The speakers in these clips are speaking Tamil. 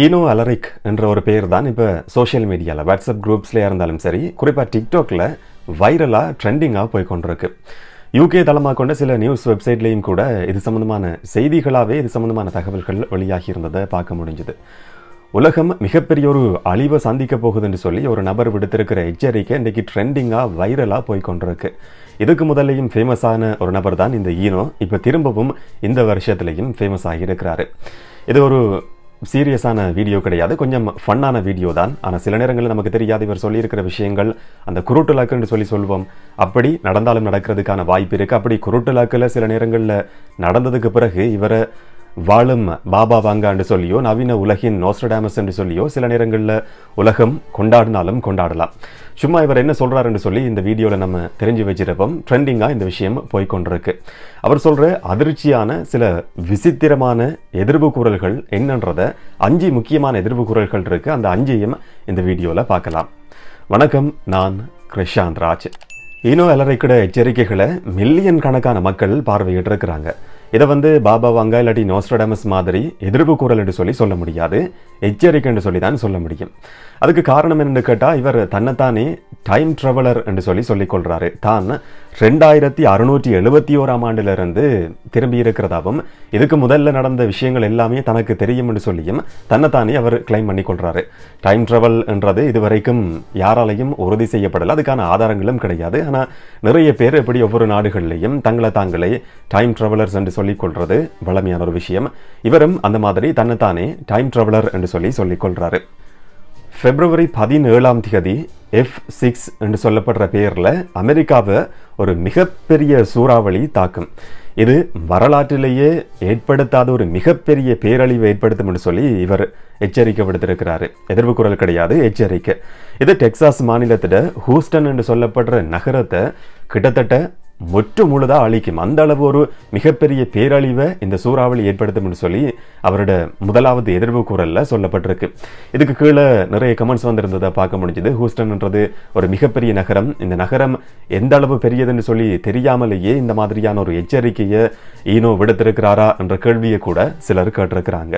ஈனோ அலரிக் என்ற ஒரு பெயர் தான் இப்போ சோஷியல் மீடியாவில் வாட்ஸ்அப் குரூப்ஸ்லேயே இருந்தாலும் சரி குறிப்பாக டிக்டாக்ல வைரலாக ட்ரெண்டிங்காக போய் கொண்டிருக்கு யூகே தளமாக கொண்ட சில நியூஸ் வெப்சைட்லேயும் கூட இது சம்மந்தமான செய்திகளாகவே இது சம்மந்தமான தகவல்கள் வெளியாகி இருந்ததை பார்க்க முடிஞ்சுது உலகம் மிகப்பெரிய ஒரு அழிவை சந்திக்க போகுதுன்னு சொல்லி ஒரு நபர் விடுத்திருக்கிற எச்சரிக்கை இன்றைக்கி ட்ரெண்டிங்காக வைரலாக போய் கொண்டிருக்கு இதுக்கு முதல்லையும் ஃபேமஸான ஒரு நபர் தான் இந்த ஈனோ இப்போ திரும்பவும் இந்த வருஷத்துலேயும் ஃபேமஸ் ஆகியிருக்கிறாரு இது ஒரு சீரியஸான வீடியோ கிடையாது கொஞ்சம் ஃபன்னான வீடியோ தான் ஆனால் சில நேரங்களில் நமக்கு தெரியாது இவர் சொல்லியிருக்கிற விஷயங்கள் அந்த குருட்டுலாக்குன்னு சொல்லி சொல்வோம் அப்படி நடந்தாலும் நடக்கிறதுக்கான வாய்ப்பு இருக்குது அப்படி குருட்டுலாக்கில் சில நேரங்களில் நடந்ததுக்கு பிறகு இவரை வாழும் பாபா வாங்க என்று சொல்லியோ நவீன உலகின் நோஸ்டாமஸ் என்று சொல்லியோ சில நேரங்களில் உலகம் கொண்டாடினாலும் கொண்டாடலாம் சும்மா இவர் என்ன சொல்கிறார் என்று சொல்லி இந்த வீடியோவில் நம்ம தெரிஞ்சு வச்சிருப்போம் ட்ரெண்டிங்காக இந்த விஷயம் போய்கொண்டிருக்கு அவர் சொல்கிற அதிர்ச்சியான சில விசித்திரமான எதிர்ப்பு குரல்கள் என்னன்றத அஞ்சு முக்கியமான எதிர்ப்பு குரல்கள் இருக்குது அந்த அஞ்சையும் இந்த வீடியோவில் பார்க்கலாம் வணக்கம் நான் கிருஷாந்த் ராஜ் இனோ கூட எச்சரிக்கைகளை மில்லியன் கணக்கான மக்கள் இருக்கிறாங்க இதை வந்து பாபா வாங்க இல்லாட்டி நோஸ்ட்ரடமஸ் மாதிரி எதிர்ப்பு குரல் என்று சொல்லி சொல்ல முடியாது எச்சரிக்கை என்று சொல்லி தான் சொல்ல முடியும் அதுக்கு காரணம் என்னென்னு கேட்டால் இவர் தன்னைத்தானே டைம் ட்ராவலர் என்று சொல்லி சொல்லிக்கொள்கிறாரு தான் ரெண்டாயிரத்தி அறுநூற்றி எழுபத்தி ஓராம் ஆண்டிலிருந்து திரும்பி இருக்கிறதாகவும் இதுக்கு முதல்ல நடந்த விஷயங்கள் எல்லாமே தனக்கு தெரியும் என்று சொல்லியும் தன்னைத்தானே அவர் கிளைம் பண்ணிக்கொள்கிறாரு டைம் ட்ராவல் என்றது இதுவரைக்கும் யாராலையும் உறுதி செய்யப்படலை அதுக்கான ஆதாரங்களும் கிடையாது ஆனால் நிறைய பேர் எப்படி ஒவ்வொரு நாடுகள்லையும் தங்களை தாங்களே டைம் ட்ராவலர்ஸ் என்று சொல்லிக்கொள்றது வளமையான ஒரு விஷயம் இவரும் அந்த மாதிரி தன்னைத்தானே டைம் ட்ராவலர் என்று சொல்லி சொல்லிக்கொள்கிறாரு ஃபெப்ரவரி பதினேழாம் தேதி எஃப் சிக்ஸ் என்று சொல்லப்படுற பேரில் அமெரிக்காவை ஒரு மிகப்பெரிய சூறாவளி தாக்கும் இது வரலாற்றிலேயே ஏற்படுத்தாத ஒரு மிகப்பெரிய பேரழிவை ஏற்படுத்தும் என்று சொல்லி இவர் எச்சரிக்கை விடுத்திருக்கிறாரு எதிர்வு குரல் கிடையாது எச்சரிக்கை இது டெக்சாஸ் மாநிலத்தில் ஹூஸ்டன் என்று சொல்லப்படுற நகரத்தை கிட்டத்தட்ட முற்று முழுதாக அழிக்கும் அந்த அளவு ஒரு மிகப்பெரிய பேரழிவை இந்த சூறாவளி ஏற்படுத்தும் சொல்லி அவரோட முதலாவது எதிர்ப்பு குரலில் சொல்லப்பட்டிருக்கு இதுக்கு கீழே நிறைய கமெண்ட்ஸ் வந்திருந்ததை பார்க்க முடிஞ்சது ஹூஸ்டன்ன்றது ஒரு மிகப்பெரிய நகரம் இந்த நகரம் எந்த அளவு பெரியதுன்னு சொல்லி தெரியாமலேயே இந்த மாதிரியான ஒரு எச்சரிக்கையை ஈனோ விடுத்திருக்கிறாரா என்ற கேள்வியை கூட சிலர் கேட்டிருக்கிறாங்க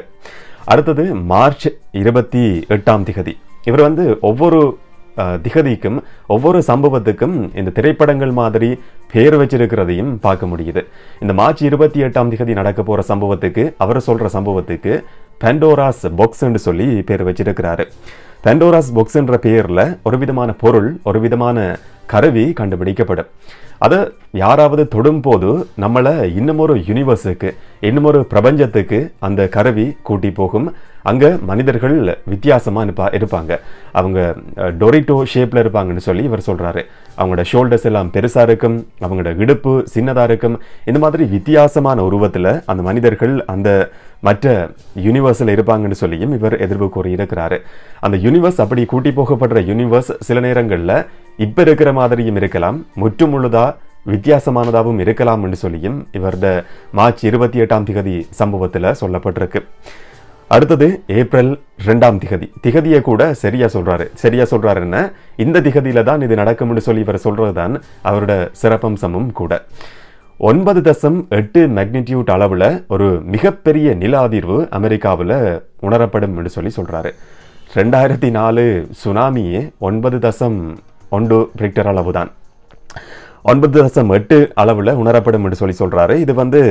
அடுத்தது மார்ச் இருபத்தி எட்டாம் திகதி இவர் வந்து ஒவ்வொரு திகதிக்கும் ஒவ்வொரு சம்பவத்துக்கும் இந்த திரைப்படங்கள் மாதிரி பேர் வச்சிருக்கிறதையும் பார்க்க முடியுது இந்த மார்ச் இருபத்தி எட்டாம் திகதி நடக்க போகிற சம்பவத்துக்கு அவர் சொல்கிற சம்பவத்துக்கு பெண்டோராஸ் பொக்ஸ்ன்னு சொல்லி பேர் வச்சிருக்கிறாரு பெண்டோராஸ் பொக்ஸ்ன்ற பேரில் ஒரு விதமான பொருள் ஒரு விதமான கருவி கண்டுபிடிக்கப்படும் அதை யாராவது தொடும்போது நம்மளை இன்னமொரு யூனிவர்ஸுக்கு இன்னமொரு பிரபஞ்சத்துக்கு அந்த கருவி கூட்டி போகும் அங்கே மனிதர்கள் வித்தியாசமாக இருப்பா இருப்பாங்க அவங்க டொரிட்டோ ஷேப்பில் இருப்பாங்கன்னு சொல்லி இவர் சொல்கிறாரு அவங்களோட ஷோல்டர்ஸ் எல்லாம் பெருசாக இருக்கும் அவங்களோட இடுப்பு சின்னதாக இருக்கும் இந்த மாதிரி வித்தியாசமான உருவத்தில் அந்த மனிதர்கள் அந்த மற்ற யூனிவர்ஸில் இருப்பாங்கன்னு சொல்லியும் இவர் எதிர்ப்பு கூறியிருக்கிறாரு அந்த யூனிவர்ஸ் அப்படி கூட்டி போகப்படுற யூனிவர்ஸ் சில நேரங்களில் இப்போ இருக்கிற மாதிரியும் இருக்கலாம் முற்றுமுழுதா வித்தியாசமானதாகவும் இருக்கலாம் என்று சொல்லியும் இவரோட மார்ச் இருபத்தி எட்டாம் திகதி சம்பவத்தில் சொல்லப்பட்டிருக்கு அடுத்தது ஏப்ரல் ரெண்டாம் திகதி திகதியை கூட சரியா சொல்றாரு சரியா சொல்கிறாருன்னா இந்த திகதியில தான் இது நடக்கும்னு சொல்லி இவர் சொல்கிறது தான் அவரோட சிறப்பம்சமும் கூட ஒன்பது தசம் எட்டு மேக்னிடியூட் அளவில் ஒரு மிகப்பெரிய நில அதிர்வு அமெரிக்காவில் உணரப்படும் என்று சொல்லி சொல்கிறாரு ரெண்டாயிரத்தி நாலு சுனாமியே ஒன்பது தசம் ஒன்று பிரிக்டர் அளவு தான் ஒன்பது தசம் எட்டு அளவில் உணரப்படும் என்று சொல்லி சொல்கிறாரு இது வந்து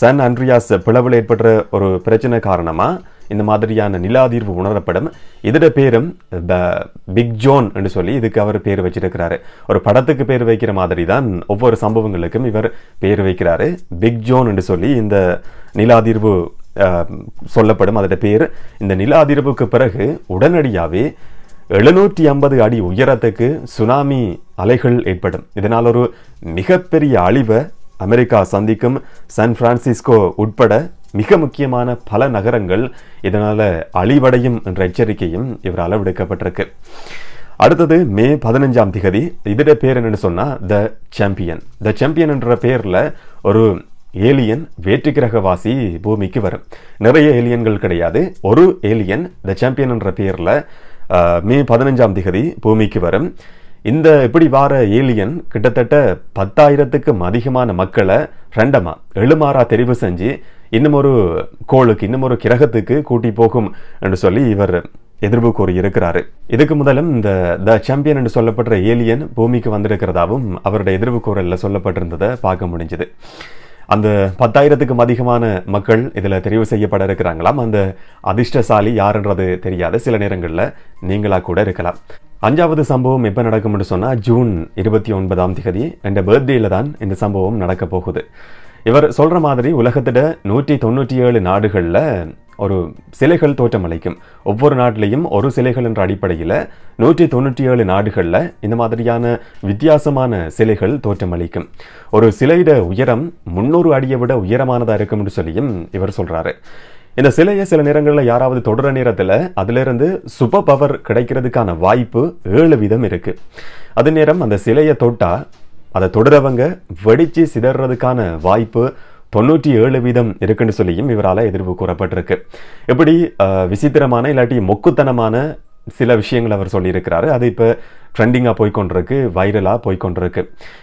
சன் அண்ட்ரியாஸ் பிளவில் ஏற்படுற ஒரு பிரச்சனை காரணமாக இந்த மாதிரியான அதிர்வு உணரப்படும் இதோட பேரும் த பிக் ஜோன் என்று சொல்லி இதுக்கு அவர் பேர் வச்சிருக்கிறாரு ஒரு படத்துக்கு பேர் வைக்கிற மாதிரி தான் ஒவ்வொரு சம்பவங்களுக்கும் இவர் பேர் வைக்கிறாரு பிக் ஜோன் என்று சொல்லி இந்த நிலாதிர்வு சொல்லப்படும் அதோட பேர் இந்த நிலாதிர்வுக்கு பிறகு உடனடியாகவே எழுநூற்றி ஐம்பது அடி உயரத்துக்கு சுனாமி அலைகள் ஏற்படும் இதனால் ஒரு மிகப்பெரிய அழிவை அமெரிக்கா சந்திக்கும் சான் பிரான்சிஸ்கோ உட்பட மிக முக்கியமான பல நகரங்கள் இதனால் அழிவடையும் என்ற எச்சரிக்கையும் இவர் அளவெடுக்கப்பட்டிருக்கு அடுத்தது மே பதினஞ்சாம் திகதி இதோட பேர் என்னென்னு சொன்னால் த சாம்பியன் த சாம்பியன் என்ற பேரில் ஒரு ஏலியன் வேற்றுக்கிரகவாசி பூமிக்கு வரும் நிறைய ஏலியன்கள் கிடையாது ஒரு ஏலியன் த சாம்பியன் என்ற பேரில் மே பதினஞ்சாம் திகதி பூமிக்கு வரும் இந்த இப்படி வார ஏலியன் கிட்டத்தட்ட பத்தாயிரத்துக்கும் அதிகமான மக்களை ரெண்டமாக எழுமாறா தெரிவு செஞ்சு இன்னும் ஒரு கோளுக்கு இன்னும் ஒரு கிரகத்துக்கு கூட்டி போகும் என்று சொல்லி இவர் எதிர்ப்பு கூறி இருக்கிறாரு இதுக்கு முதலும் இந்த த சாம்பியன் என்று சொல்லப்படுற ஏலியன் பூமிக்கு வந்திருக்கிறதாவும் அவருடைய எதிர்ப்பு கூறல சொல்லப்பட்டிருந்ததை பார்க்க முடிஞ்சது அந்த பத்தாயிரத்துக்கும் அதிகமான மக்கள் இதில் தெரிவு செய்யப்பட இருக்கிறாங்களாம் அந்த அதிர்ஷ்டசாலி யாருன்றது தெரியாத சில நேரங்களில் நீங்களாக கூட இருக்கலாம் அஞ்சாவது சம்பவம் எப்போ நடக்கும்னு சொன்னால் ஜூன் இருபத்தி ஒன்பதாம் தேதி என்ற பர்த்டேயில் தான் இந்த சம்பவம் நடக்கப் போகுது இவர் சொல்கிற மாதிரி உலகத்திட நூற்றி தொண்ணூற்றி ஏழு நாடுகளில் ஒரு சிலைகள் தோற்றமளிக்கும் ஒவ்வொரு நாட்டிலையும் ஒரு சிலைகள் என்ற அடிப்படையில் நூற்றி தொண்ணூற்றி ஏழு நாடுகளில் இந்த மாதிரியான வித்தியாசமான சிலைகள் தோற்றமளிக்கும் ஒரு சிலையிட உயரம் முந்நூறு அடியை விட உயரமானதாக இருக்கும்னு சொல்லியும் இவர் சொல்கிறாரு இந்த சிலையை சில நேரங்களில் யாராவது தொடர நேரத்தில் அதிலிருந்து சுப பவர் கிடைக்கிறதுக்கான வாய்ப்பு ஏழு விதம் இருக்குது அது நேரம் அந்த சிலையை தொட்டால் அதை தொடரவங்க வெடித்து சிதறதுக்கான வாய்ப்பு தொண்ணூற்றி ஏழு வீதம் இருக்குன்னு சொல்லியும் இவரால் எதிர்ப்பு கூறப்பட்டிருக்கு இப்படி விசித்திரமான இல்லாட்டி மொக்குத்தனமான சில விஷயங்கள் அவர் சொல்லியிருக்கிறாரு அது இப்போ ட்ரெண்டிங்காக போய்கொண்டிருக்கு வைரலாக போய்கொண்டிருக்கு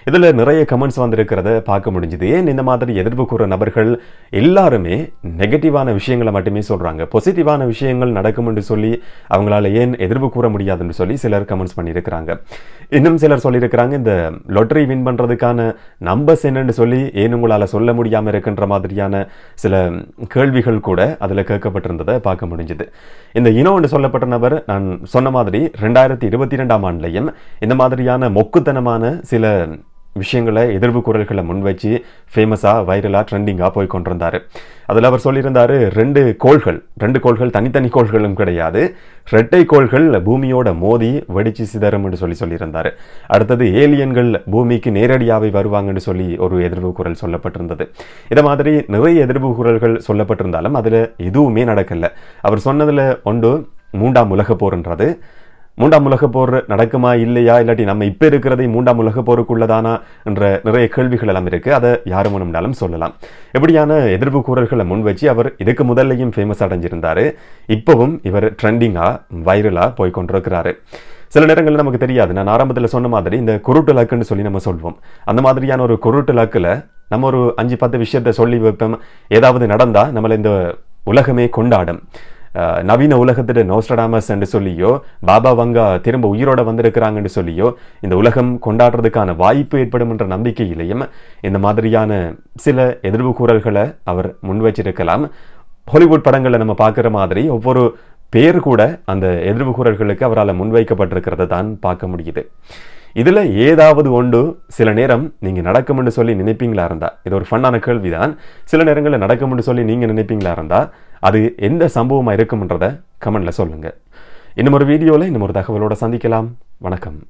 இதில் நிறைய கமெண்ட்ஸ் வந்திருக்கிறத பார்க்க முடிஞ்சுது ஏன் இந்த மாதிரி எதிர்ப்பு கூற நபர்கள் எல்லாருமே நெகட்டிவான விஷயங்களை மட்டுமே சொல்கிறாங்க பாசிட்டிவான விஷயங்கள் நடக்கும் என்று சொல்லி அவங்களால ஏன் எதிர்ப்பு கூற முடியாதுன்னு சொல்லி சிலர் கமெண்ட்ஸ் பண்ணியிருக்கிறாங்க இன்னும் சிலர் சொல்லியிருக்கிறாங்க இந்த லொட்டரி வின் பண்ணுறதுக்கான நம்பர்ஸ் என்னன்னு சொல்லி ஏன் உங்களால் சொல்ல முடியாமல் இருக்கின்ற மாதிரியான சில கேள்விகள் கூட அதில் கேட்கப்பட்டிருந்ததை பார்க்க முடிஞ்சுது இந்த இனம் என்று சொல்லப்பட்ட நபர் நான் சொன்ன மாதிரி ரெண்டாயிரத்தி இருபத்தி ரெண்டாம் ஆண்டுலையும் இந்த மாதிரியான மொக்குத்தனமான சில விஷயங்களை எதிர்ப்பு குரல்களை முன்வச்சு ஃபேமஸாக வைரலாக ட்ரெண்டிங்காக போய் கொண்டிருந்தார் அதில் அவர் சொல்லியிருந்தார் ரெண்டு கோள்கள் ரெண்டு கோள்கள் தனித்தனி கோள்களும் கிடையாது ரெட்டை கோள்கள் பூமியோட மோதி வெடிச்சு சிதறும் என்று சொல்லி சொல்லியிருந்தார் அடுத்தது ஏலியன்கள் பூமிக்கு நேரடியாகவே வருவாங்கன்னு சொல்லி ஒரு எதிர்ப்பு குரல் சொல்லப்பட்டிருந்தது இதை மாதிரி நிறைய எதிர்ப்பு குரல்கள் சொல்லப்பட்டிருந்தாலும் அதில் எதுவுமே நடக்கலை அவர் சொன்னதில் ஒன்று மூன்றாம் உலக போர்ன்றது மூன்றாம் உலக போர் நடக்குமா இல்லையா இல்லாட்டி நம்ம இப்போ இருக்கிறதை மூன்றாம் உலக போருக்குள்ளதானா என்ற நிறைய கேள்விகள் எல்லாம் இருக்குது அதை யார் முன்னாலும் சொல்லலாம் எப்படியான எதிர்ப்பு கூறல்களை முன் வச்சு அவர் இதுக்கு முதல்லையும் ஃபேமஸ் அடைஞ்சிருந்தார் இப்போவும் இவர் ட்ரெண்டிங்காக வைரலாக போய் கொண்டிருக்கிறாரு சில நேரங்களில் நமக்கு தெரியாது நான் ஆரம்பத்தில் சொன்ன மாதிரி இந்த குருட்டு லக்குன்னு சொல்லி நம்ம சொல்வோம் அந்த மாதிரியான ஒரு குருட்டு லக்கில் நம்ம ஒரு அஞ்சு பத்து விஷயத்த சொல்லி வைப்போம் ஏதாவது நடந்தால் நம்மளை இந்த உலகமே கொண்டாடும் நவீன உலகத்தில் நோஸ்டடாமஸ் என்று சொல்லியோ பாபா வங்கா திரும்ப உயிரோட வந்திருக்கிறாங்கன்னு சொல்லியோ இந்த உலகம் கொண்டாடுறதுக்கான வாய்ப்பு ஏற்படும் என்ற நம்பிக்கையிலேயும் இந்த மாதிரியான சில எதிர்வு கூறல்களை அவர் முன்வச்சிருக்கலாம் ஹாலிவுட் படங்களை நம்ம பார்க்குற மாதிரி ஒவ்வொரு பேர் கூட அந்த எதிர்வு கூறல்களுக்கு அவரால் முன்வைக்கப்பட்டிருக்கிறத தான் பார்க்க முடியுது இதில் ஏதாவது ஒன்று சில நேரம் நீங்கள் நடக்கும்னு சொல்லி நினைப்பீங்களா இருந்தால் இது ஒரு ஃபன்னான கேள்விதான் சில நேரங்களில் நடக்கும்னு சொல்லி நீங்கள் நினைப்பீங்களா இருந்தால் அது எந்த சம்பவமாக இருக்கும்ன்றதை கமெண்டில் சொல்லுங்கள் இன்னும் ஒரு வீடியோவில் இன்னும் ஒரு தகவலோடு சந்திக்கலாம் வணக்கம்